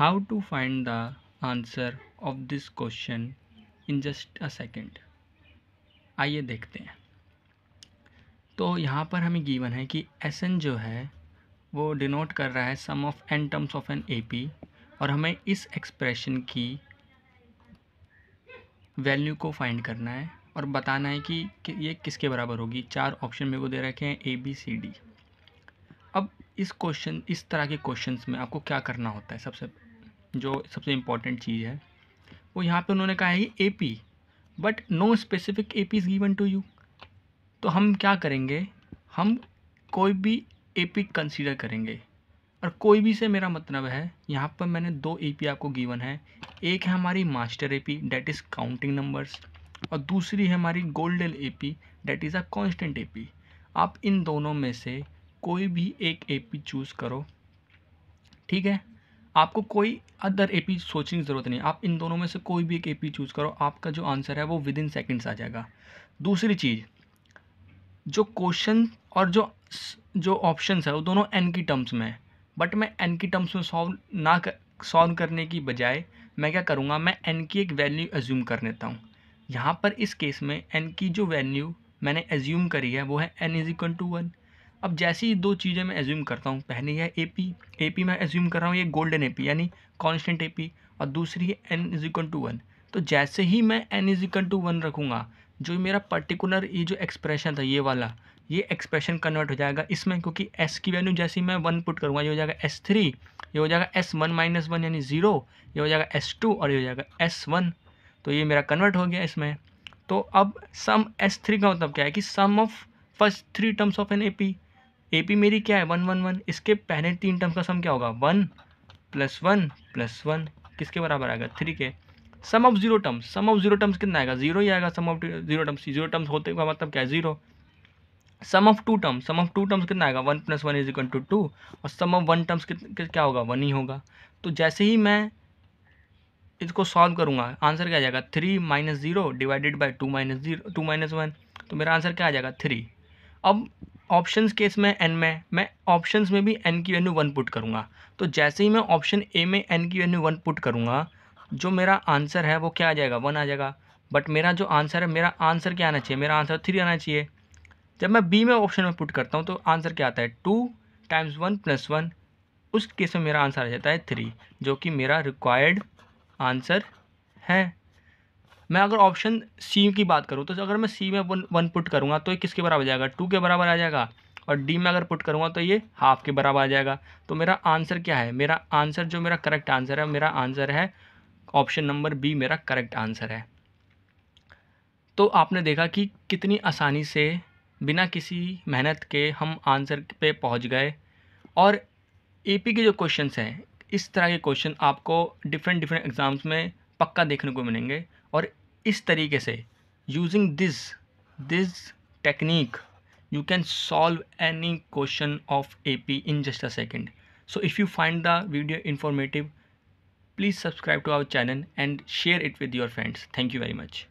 how to find the answer of this question in just a second आइए देखते हैं तो यहाँ पर हमें गीवन है कि एस एन जो है वो डिनोट कर रहा है sum of n terms of n A P और हमें इस एक्सप्रेशन की वैल्यू को फाइंड करना है और बताना है कि, ये किसके बराबर होगी चार ऑप्शन मेरे को दे रखे हैं ए बी सी डी अब इस क्वेश्चन इस तरह के क्वेश्चंस में आपको क्या करना होता है सबसे जो सबसे इम्पॉर्टेंट चीज़ है वो यहाँ पे उन्होंने कहा है A P but no specific A P is given to you तो हम क्या करेंगे हम कोई भी ए पी कंसिडर करेंगे और कोई भी से मेरा मतलब है यहाँ पर मैंने दो ए पी आपको गिवन है एक है हमारी master A P that is counting numbers और दूसरी है हमारी golden A P that is a constant A P आप इन दोनों में से कोई भी एक ए पी चूज़ करो ठीक है आपको कोई अदर ए पी सोचने की ज़रूरत नहीं आप इन दोनों में से कोई भी एक ए पी चूज़ करो आपका जो आंसर है वो विद इन सेकेंड्स आ जाएगा दूसरी चीज़ जो क्वेश्चन और जो जो ऑप्शंस है वो दोनों एन की टर्म्स में है बट मैं एन की टर्म्स में सॉल्व ना कर सॉल्व करने की बजाय मैं क्या करूँगा मैं एन की एक वैल्यू एज्यूम कर लेता हूँ यहाँ पर इस केस में एन की जो वैल्यू मैंने एज्यूम करी है वो है n is equal to one अब जैसी दो चीज़ें मैं एज्यूम करता हूँ पहली है ए पी ए पी मैं एज्यूम कर रहा हूँ ये गोल्डन ए पी यानी कॉन्स्टेंट ए पी और दूसरी है n is equal to one तो जैसे ही मैं n is equal to one रखूँगा जो मेरा पर्टिकुलर ये जो एक्सप्रेशन था ये वाला ये एक्सप्रेशन कन्वर्ट हो जाएगा इसमें क्योंकि एस की वैल्यू जैसे ही मैं वन पुट करूँगा ये हो जाएगा एस थ्री ये हो जाएगा एस वन माइनस वन यानी ज़ीरो ये हो जाएगा एस टू और ये हो जाएगा एस वन तो ये मेरा कन्वर्ट हो गया इसमें तो अब सम एस थ्री का मतलब क्या है कि sum of first three terms of n A P A P मेरी क्या है वन वन वन इसके पहले तीन टर्म्स का सम क्या होगा one plus one plus one किसके बराबर आएगा थ्री के sum of zero terms sum of zero terms कितना आएगा जीरो ही आएगा sum of zero terms zero terms होते हुआ मतलब क्या है zero sum of two terms sum of two terms कितना आएगा one plus one is equal to two two sum of one terms क्या होगा वन ही होगा तो जैसे ही मैं इसको सॉल्व करूँगा आंसर क्या आ जाएगा three minus zero divided by two minus zero two minus one तो मेरा आंसर क्या आ जाएगा थ्री अब ऑप्शंस केस में एन में मैं ऑप्शंस में भी एन की वैल्यू वन पुट करूँगा तो जैसे ही मैं ऑप्शन ए में एन की वैल्यू वन पुट करूँगा जो मेरा आंसर है वो क्या आ जाएगा वन आ जाएगा बट मेरा जो आंसर है मेरा आंसर क्या आना चाहिए मेरा आंसर थ्री आना चाहिए जब मैं बी में ऑप्शन में पुट करता हूँ तो आंसर क्या आता है two times one plus one उस केस में मेरा आंसर आ जाता है थ्री जो कि मेरा रिक्वायर्ड आंसर है मैं अगर ऑप्शन सी की बात करूँ तो अगर मैं सी में वन वन पुट करूँगा तो ये किसके बराबर आ जाएगा टू के बराबर आ जाएगा और डी में अगर पुट करूँगा तो ये हाफ के बराबर आ जाएगा तो मेरा आंसर क्या है मेरा आंसर जो मेरा करेक्ट आंसर है मेरा आंसर है ऑप्शन नंबर बी मेरा करेक्ट आंसर है तो आपने देखा कि कितनी आसानी से बिना किसी मेहनत के हम आंसर पे पहुंच गए और एपी के जो क्वेश्चंस हैं इस तरह के क्वेश्चन आपको डिफरेंट डिफरेंट एग्ज़ाम्स में पक्का देखने को मिलेंगे और इस तरीके से using this this technique you can solve any question of A P in just a second so if you find the video informative please subscribe to our channel and share it with your friends thank you very much